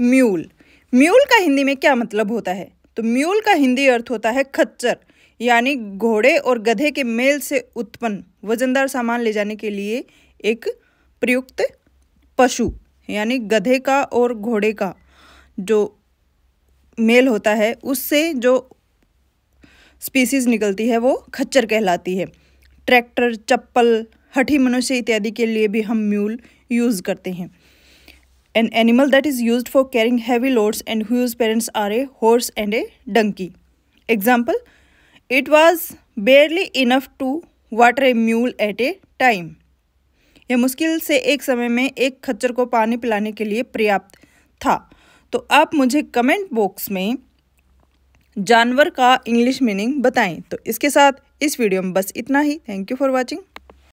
Mule mule का हिंदी में क्या मतलब होता है तो म्यूल का हिंदी अर्थ होता है खच्चर यानी घोड़े और गधे के मेल से उत्पन्न वजनदार सामान ले जाने के लिए एक प्रयुक्त पशु यानी गधे का और घोड़े का जो मेल होता है उससे जो स्पीसीज निकलती है वो खच्चर कहलाती है ट्रैक्टर चप्पल हठी मनुष्य इत्यादि के लिए भी हम म्यूल यूज़ करते हैं an animal that is used for carrying heavy loads and whose parents are a horse and a donkey. Example, it was barely enough to water a mule at a time. यह मुश्किल से एक समय में एक खच्चर को पानी पिलाने के लिए पर्याप्त था तो आप मुझे कमेंट बॉक्स में जानवर का इंग्लिश मीनिंग बताएं तो इसके साथ इस वीडियो में बस इतना ही थैंक यू फॉर वॉचिंग